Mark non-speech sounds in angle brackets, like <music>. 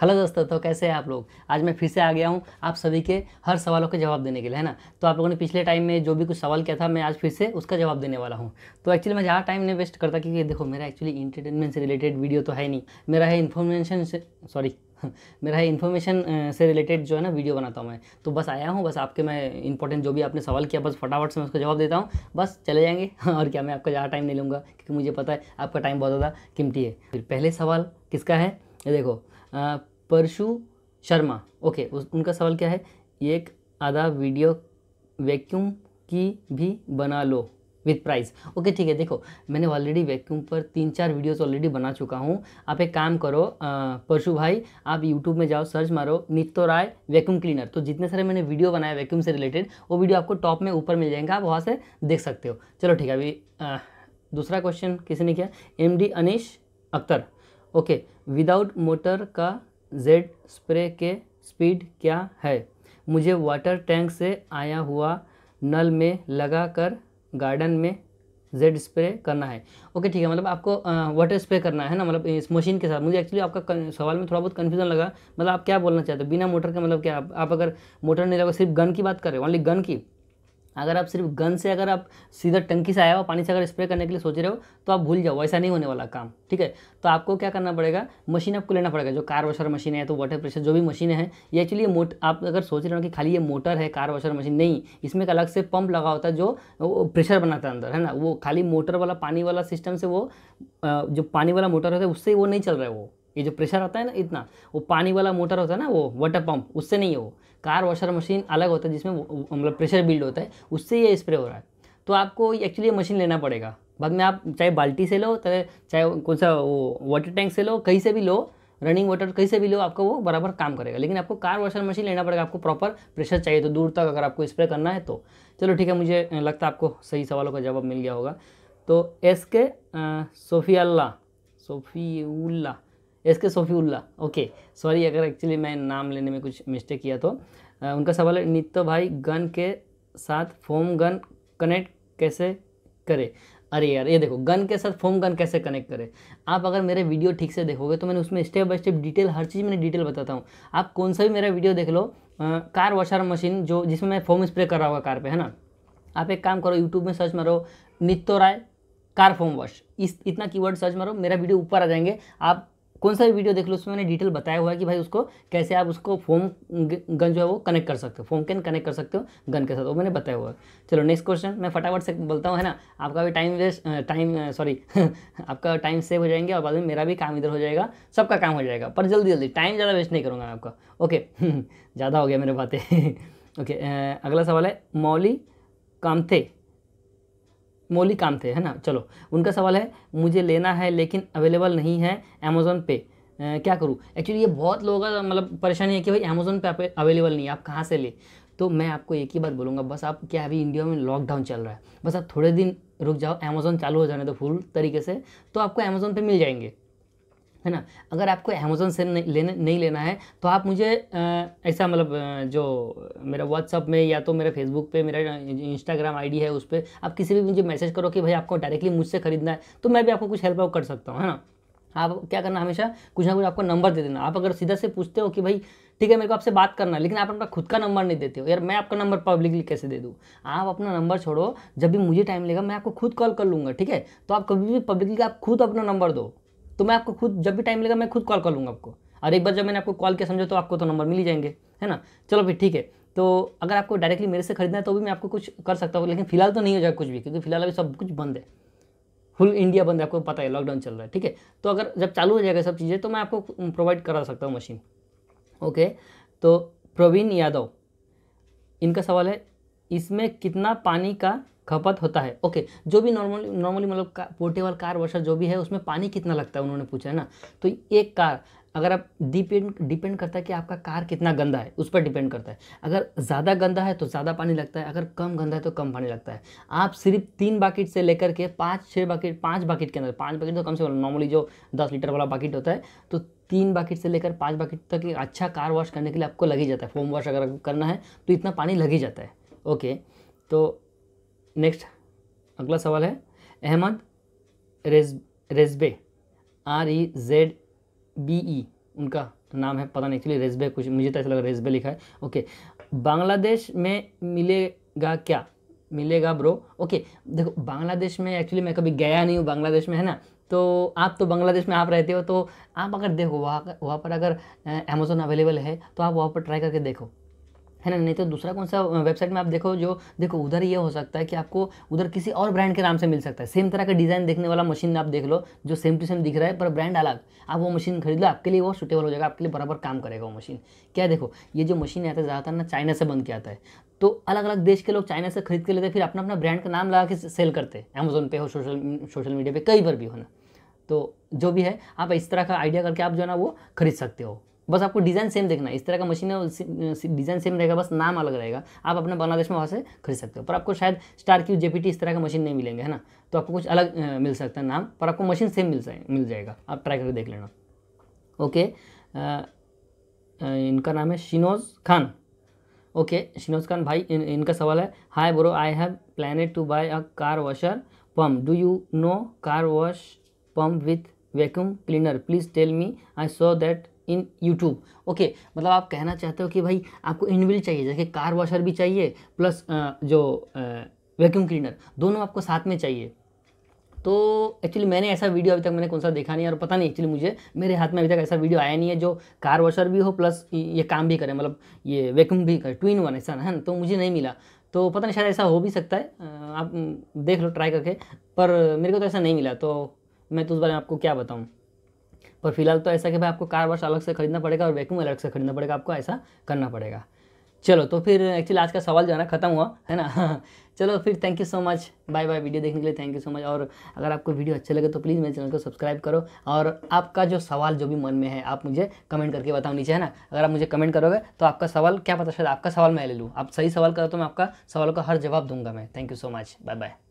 hello दोस्तों तो कैसे हैं आप लोग आज मैं फिर से आ गया हूँ आप सभी के हर सवालों के जवाब देने के लिए है ना तो आप लोगों ने पिछले टाइम में जो भी कुछ सवाल किया था मैं आज फिर से उसका जवाब देने वाला हूँ तो एक्चुअली मैं ज़्यादा टाइम नहीं वेस्ट करता क्योंकि देखो मेरा एक्चुअली इंटरटेनमेंट से रिलेटेड वीडियो तो है नहीं मेरा है इन्फॉर्मेशन से सॉरी <laughs> मेरा है इन्फॉर्मेशन से रिलेटेड जो है ना वीडियो बनाता हूँ मैं तो बस आया हूँ बस आपके मैं इंपॉर्टेंट जो भी आपने सवाल किया बस फटाफट से मैं उसका जवाब देता हूँ बस चले जाएंगे <laughs> और क्या मैं आपका ज़्यादा टाइम नहीं लूँगा क्योंकि मुझे पता है आपका टाइम बहुत ज़्यादा कीमती है फिर पहले सवाल किसका है ये देखो परशु शर्मा ओके उस, उनका सवाल क्या है एक आधा वीडियो वैक्यूम की भी बना लो विथ प्राइस ओके ठीक है देखो मैंने ऑलरेडी वैक्यूम पर तीन चार वीडियोस ऑलरेडी बना चुका हूँ आप एक काम करो परशु भाई आप यूट्यूब में जाओ सर्च मारो नित्तो राय वैक्यूम क्लीनर तो जितने सारे मैंने वीडियो बनाया वैक्यूम से रिलेटेड वो वीडियो आपको टॉप में ऊपर मिल जाएंगे आप वहाँ से देख सकते हो चलो ठीक है अभी दूसरा क्वेश्चन किसी ने किया M Anish Akhtar okay without motor का जेड स्प्रे के स्पीड क्या है मुझे वाटर टैंक से आया हुआ नल में लगा कर गार्डन में जेड स्प्रे करना है ओके ठीक है मतलब आपको वाटर स्प्रे करना है ना मतलब इस मशीन के साथ मुझे एक्चुअली आपका सवाल में थोड़ा बहुत कन्फ्यूजन लगा मतलब आप क्या बोलना चाहते हो बिना मोटर के मतलब क्या आप, आप अगर मोटर नहीं लगा सिर्फ गन की बात करें ओनली गन की अगर आप सिर्फ गन से अगर आप सीधा टंकी से आया हो पानी से अगर स्प्रे करने के लिए सोच रहे हो तो आप भूल जाओ वैसा नहीं होने वाला काम ठीक है तो आपको क्या करना पड़ेगा मशीन आपको लेना पड़ेगा जो कार वॉशर मशीन है तो वाटर प्रेशर जो भी मशीन है ये एक्चुअली मोट आप अगर सोच रहे हो कि खाली ये मोटर है कार वॉशर मशीन नहीं इसमें एक अलग से पंप लगा होता है जो प्रेशर बनाता है अंदर है ना वो खाली मोटर वाला पानी वाला सिस्टम से वो जो पानी वाला मोटर होता है उससे वो नहीं चल रहा है वो ये जो प्रेशर आता है ना इतना वो पानी वाला मोटर होता है ना वो वाटर पंप उससे नहीं है वो कार वॉशर मशीन अलग होता है जिसमें मतलब प्रेशर बिल्ड होता है उससे ये स्प्रे हो रहा है तो आपको एक्चुअली मशीन लेना पड़ेगा बाद में आप चाहे बाल्टी से लो चाहे चाहे कौन सा वो वाटर टैंक से लो कहीं से भी लो रनिंग वाटर कहीं से भी लो आपका वो बराबर काम करेगा लेकिन आपको कार वॉशर मशीन लेना पड़ेगा आपको प्रॉपर प्रेशर चाहिए तो दूर तक अगर आपको स्प्रे करना है तो चलो ठीक है मुझे लगता है आपको सही सवालों का जवाब मिल गया होगा तो एस के सोफियाल्ला Sofiullah S K Sofiullah okay sorry अगर एक्चुअली मैं नाम लेने में कुछ मिस्टेक किया तो आ, उनका सवाल है नित्य भाई गन के साथ फोम गन कनेक्ट कैसे करें अरे यार ये देखो गन के साथ फोम गन कैसे कनेक्ट करें आप अगर मेरे वीडियो ठीक से देखोगे तो मैंने उसमें स्टेप बाय स्टेप डिटेल हर चीज़ मैंने डिटेल बताता हूँ आप कौन सा भी मेरा वीडियो देख लो आ, कार वॉशर मशीन जो जिसमें मैं फोम स्प्रे कर रहा हूँ कार पे है ना आप एक काम करो यूट्यूब में सर्च मारो Nitto Rai car foam wash इस इतना कीवर्ड सर्च मारो मेरा वीडियो ऊपर आ जाएंगे आप कौन सा भी वीडियो देख लो उसमें मैंने डिटेल बताया हुआ है कि भाई उसको कैसे आप उसको फोम गन जो है वो कनेक्ट कर सकते हो फोम कैन कनेक्ट कर सकते हो गन के साथ वो मैंने बताया हुआ है चलो नेक्स्ट क्वेश्चन मैं फटाफट से बोलता हूँ है ना आपका भी टाइम वेस्ट टाइम सॉरी आपका टाइम सेव हो जाएंगे और बाद में मेरा भी काम इधर हो जाएगा सबका काम हो जाएगा पर जल्दी जल्दी टाइम ज़्यादा वेस्ट नहीं करूँगा आपका ओके <laughs> ज़्यादा हो गया मेरे बातें ओके <laughs> अगला सवाल है मौली कामथे मौलिक काम थे है ना चलो उनका सवाल है मुझे लेना है लेकिन अवेलेबल नहीं है अमेज़ोन पे आ, क्या करूँ एक्चुअली ये बहुत लोगों का मतलब परेशानी है कि भाई अमेज़ोन पे अवेलेबल नहीं है आप कहाँ से ले तो मैं आपको एक ही बात बोलूँगा बस आप क्या अभी इंडिया में लॉकडाउन चल रहा है बस आप थोड़े दिन रुक जाओ अमेज़ोन चालू हो जाने दो फुल तरीके से तो आपको अमेज़ोन पर मिल जाएंगे है ना अगर आपको अमेज़ोन से नहीं लेने नहीं लेना है तो आप मुझे ऐसा मतलब जो मेरा व्हाट्सअप में या तो मेरे फेसबुक पे मेरा इंस्टाग्राम आईडी है उस पर आप किसी भी मुझे मैसेज करो कि भाई आपको डायरेक्टली मुझसे ख़रीदना है तो मैं भी आपको कुछ हेल्प आउट कर सकता हूँ है ना आप क्या करना हमेशा कुछ ना कुछ आपको नंबर दे देना आप अगर सीधा से पूछते हो कि भाई ठीक है मेरे को आपसे बात करना है लेकिन आप अपना खुद का नंबर नहीं देते हो यार मैं आपका नंबर पब्लिकली कैसे दे दूँ आप अपना नंबर छोड़ो जब भी मुझे टाइम लगेगा मैं आपको खुद कॉल कर लूँगा ठीक है तो आप कभी भी पब्लिकली आप खुद अपना नंबर दो तो मैं आपको खुद जब भी टाइम मिलेगा मैं खुद कॉल कर लूँगा आपको और एक बार जब मैंने आपको कॉल किया समझो तो आपको तो नंबर मिल ही जाएंगे है ना चलो फिर ठीक है तो अगर आपको डायरेक्टली मेरे से खरीदना है तो भी मैं आपको कुछ कर सकता हूँ लेकिन फिलहाल तो नहीं हो जाएगा कुछ भी क्योंकि फिलहाल अभी सब कुछ बंद है फुल इंडिया बंद है आपको पता है लॉकडाउन चल रहा है ठीक है तो अगर जब चालू हो जाएगा सब चीज़ें तो मैं आपको प्रोवाइड करा सकता हूँ मशीन ओके तो प्रवीण यादव इनका सवाल है इसमें कितना पानी का खपत होता है ओके जो भी नॉर्मली नॉर्मली मतलब पोर्टेबल कार वर्षा जो भी है उसमें पानी कितना लगता है उन्होंने पूछा है ना तो एक कार अगर आप डिपेंड डिपेंड करता है कि आपका कार कितना गंदा है उस पर डिपेंड करता है अगर ज़्यादा गंदा है तो ज़्यादा पानी लगता है अगर कम गंदा है तो कम पानी लगता है आप सिर्फ तीन बाकेट से लेकर के पाँच छः बाकेट पाँच बाकेट के अंदर पाँच बाकेट तो कम से कम नॉर्मली जो दस लीटर वाला बाकेट होता है तो तीन बाकेट से लेकर पाँच बाकेट तक एक अच्छा कार वॉश करने के लिए आपको लग ही जाता है फोम वॉश अगर करना है तो इतना पानी लग ही जाता है ओके तो नेक्स्ट अगला सवाल है Ahmed Rez Rezbe R E Z B E उनका नाम है पता नहीं एक्चुअली रेजबे कुछ मुझे तो ऐसा लगा रेजबे लिखा है ओके बांग्लादेश में मिलेगा क्या मिलेगा ब्रो ओके देखो बांग्लादेश में एक्चुअली मैं कभी गया नहीं हूँ बांग्लादेश में है ना तो आप तो बांग्लादेश में आप रहते हो तो आप अगर देखो वहाँ वहाँ पर अगर अमेज़ोन अवेलेबल है तो आप वहाँ पर ट्राई करके देखो है ना नहीं तो दूसरा कौन सा वेबसाइट में आप देखो जो देखो उधर ये हो सकता है कि आपको उधर किसी और ब्रांड के नाम से मिल सकता है सेम तरह का डिज़ाइन देखने वाला मशीन आप देख लो जो सेम टू सेम दिख रहा है पर ब्रांड अलग आप वो मशीन खरीद लो आपके लिए वो सुटेबल हो जाएगा आपके लिए बराबर काम करेगा वो मशीन क्या देखो ये जो मशीन आता है ज़्यादातर ना चाइना से बन के आता है तो अलग अलग देश के लोग चाइना से खरीद के लेते हैं फिर अपना अपना ब्रांड का नाम लगा के सेल करते हैं अमेजोन पे हो सोशल सोशल मीडिया पे कहीं पर भी हो ना तो जो भी है आप इस तरह का आइडिया करके आप जो है ना वो खरीद सकते हो बस आपको डिज़ाइन सेम देखना है इस तरह का मशीन है डिज़ाइन सेम रहेगा बस नाम अलग रहेगा आप अपने बांग्लादेश में वहाँ से खरीद सकते हो पर आपको शायद स्टार क्यू जेपीटी इस तरह का मशीन नहीं मिलेंगे है ना तो आपको कुछ अलग मिल सकता है नाम पर आपको मशीन सेम मिल जाए मिल जाएगा आप ट्राई करके देख लेना ओके इनका नाम है शिनोज खान ओके शिनोज खान भाई इन, इनका सवाल है hi bro I have planned to buy a car washer pump do you know car wash pump with vacuum cleaner please tell me I saw that in YouTube okay मतलब आप कहना चाहते हो कि भाई आपको इनविल चाहिए जैसे कार वॉशर भी चाहिए प्लस जो वैक्यूम क्लीनर दोनों आपको साथ में चाहिए तो एक्चुअली मैंने ऐसा वीडियो अभी तक मैंने कौन सा देखा नहीं और पता नहीं एक्चुअली मुझे मेरे हाथ में अभी तक ऐसा वीडियो आया नहीं है जो कार वॉशर भी हो प्लस ये काम भी करे मतलब ये वैक्यूम भी करे ट्विन वन ऐसा है ना तो मुझे नहीं मिला तो पता नहीं शायद ऐसा हो भी सकता है आप देख लो ट्राई करके पर मेरे को तो ऐसा नहीं मिला तो मैं तो उस बारे में आपको क्या बताऊँ पर फिलहाल तो ऐसा कि भाई आपको कार वाश अलग से खरीदना पड़ेगा और वैक्यूम अलग से खरीदना पड़ेगा आपको ऐसा करना पड़ेगा चलो तो फिर एक्चुअली आज का सवाल जो है ना खत्म हुआ है ना <laughs> चलो फिर thank you so much bye bye video देखने के लिए थैंक यू सो मच और अगर आपको वीडियो अच्छे लगे तो प्लीज़ मेरे चैनल को सब्सक्राइब करो और आपका जो सवाल जो भी मन में है आप मुझे कमेंट करके बताओ नीचे है ना अगर आप मुझे कमेंट करोगे तो आपका सवाल क्या पता शायद आपका सवाल मैं ले लूँ आप सही सवाल करो तो मैं आपका सवाल का हर जवाब दूंगा मैं thank you so much bye bye